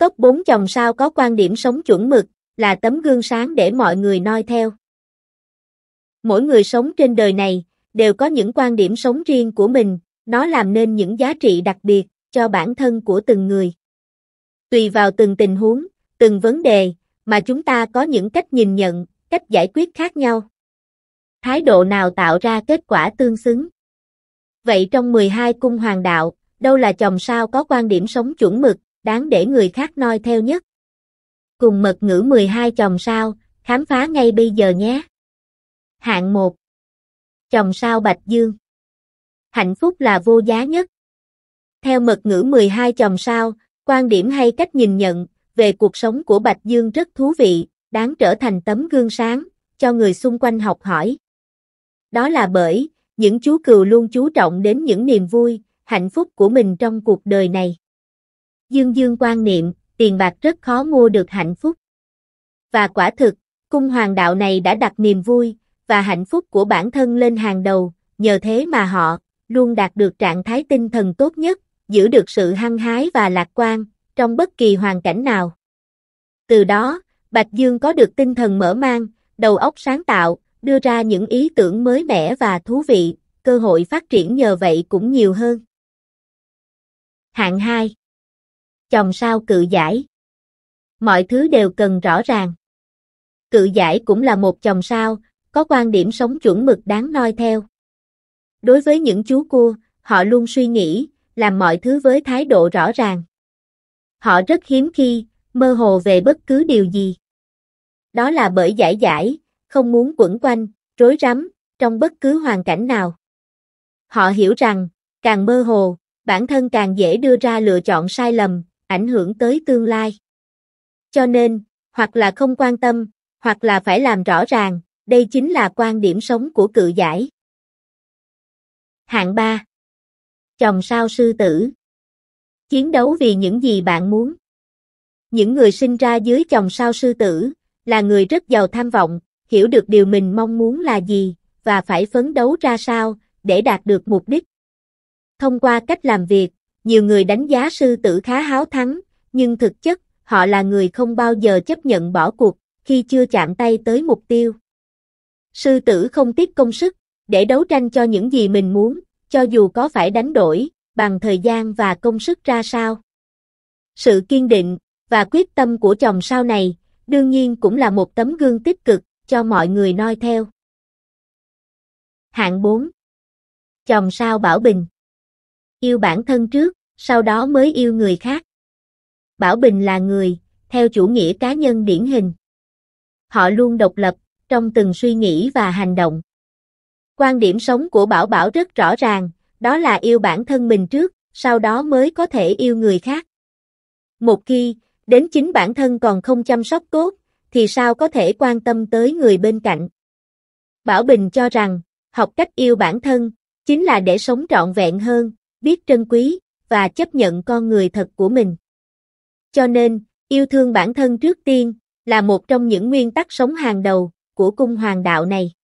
Top 4 chồng sao có quan điểm sống chuẩn mực, là tấm gương sáng để mọi người noi theo. Mỗi người sống trên đời này, đều có những quan điểm sống riêng của mình, nó làm nên những giá trị đặc biệt, cho bản thân của từng người. Tùy vào từng tình huống, từng vấn đề, mà chúng ta có những cách nhìn nhận, cách giải quyết khác nhau. Thái độ nào tạo ra kết quả tương xứng? Vậy trong 12 cung hoàng đạo, đâu là chồng sao có quan điểm sống chuẩn mực, đáng để người khác noi theo nhất. Cùng mật ngữ 12 chồng sao, khám phá ngay bây giờ nhé. Hạng 1 Chồng sao Bạch Dương Hạnh phúc là vô giá nhất. Theo mật ngữ 12 chồng sao, quan điểm hay cách nhìn nhận về cuộc sống của Bạch Dương rất thú vị, đáng trở thành tấm gương sáng cho người xung quanh học hỏi. Đó là bởi những chú cừu luôn chú trọng đến những niềm vui, hạnh phúc của mình trong cuộc đời này. Dương Dương quan niệm, tiền bạc rất khó mua được hạnh phúc. Và quả thực, cung hoàng đạo này đã đặt niềm vui và hạnh phúc của bản thân lên hàng đầu, nhờ thế mà họ luôn đạt được trạng thái tinh thần tốt nhất, giữ được sự hăng hái và lạc quan trong bất kỳ hoàn cảnh nào. Từ đó, Bạch Dương có được tinh thần mở mang, đầu óc sáng tạo, đưa ra những ý tưởng mới mẻ và thú vị, cơ hội phát triển nhờ vậy cũng nhiều hơn. Hạng 2 chòm sao cự giải. Mọi thứ đều cần rõ ràng. Cự giải cũng là một chòm sao, có quan điểm sống chuẩn mực đáng noi theo. Đối với những chú cua, họ luôn suy nghĩ, làm mọi thứ với thái độ rõ ràng. Họ rất hiếm khi, mơ hồ về bất cứ điều gì. Đó là bởi giải giải, không muốn quẩn quanh, rối rắm, trong bất cứ hoàn cảnh nào. Họ hiểu rằng, càng mơ hồ, bản thân càng dễ đưa ra lựa chọn sai lầm, ảnh hưởng tới tương lai. Cho nên, hoặc là không quan tâm, hoặc là phải làm rõ ràng, đây chính là quan điểm sống của cự giải. Hạng 3 Chồng sao sư tử Chiến đấu vì những gì bạn muốn Những người sinh ra dưới chồng sao sư tử, là người rất giàu tham vọng, hiểu được điều mình mong muốn là gì, và phải phấn đấu ra sao, để đạt được mục đích. Thông qua cách làm việc, nhiều người đánh giá sư tử khá háo thắng, nhưng thực chất, họ là người không bao giờ chấp nhận bỏ cuộc khi chưa chạm tay tới mục tiêu. Sư tử không tiếc công sức để đấu tranh cho những gì mình muốn, cho dù có phải đánh đổi bằng thời gian và công sức ra sao. Sự kiên định và quyết tâm của chồng sau này đương nhiên cũng là một tấm gương tích cực cho mọi người noi theo. Hạng 4. Chồng sao Bảo Bình Yêu bản thân trước, sau đó mới yêu người khác. Bảo Bình là người, theo chủ nghĩa cá nhân điển hình. Họ luôn độc lập, trong từng suy nghĩ và hành động. Quan điểm sống của Bảo Bảo rất rõ ràng, đó là yêu bản thân mình trước, sau đó mới có thể yêu người khác. Một khi, đến chính bản thân còn không chăm sóc tốt, thì sao có thể quan tâm tới người bên cạnh. Bảo Bình cho rằng, học cách yêu bản thân, chính là để sống trọn vẹn hơn, biết trân quý và chấp nhận con người thật của mình. Cho nên, yêu thương bản thân trước tiên là một trong những nguyên tắc sống hàng đầu của cung hoàng đạo này.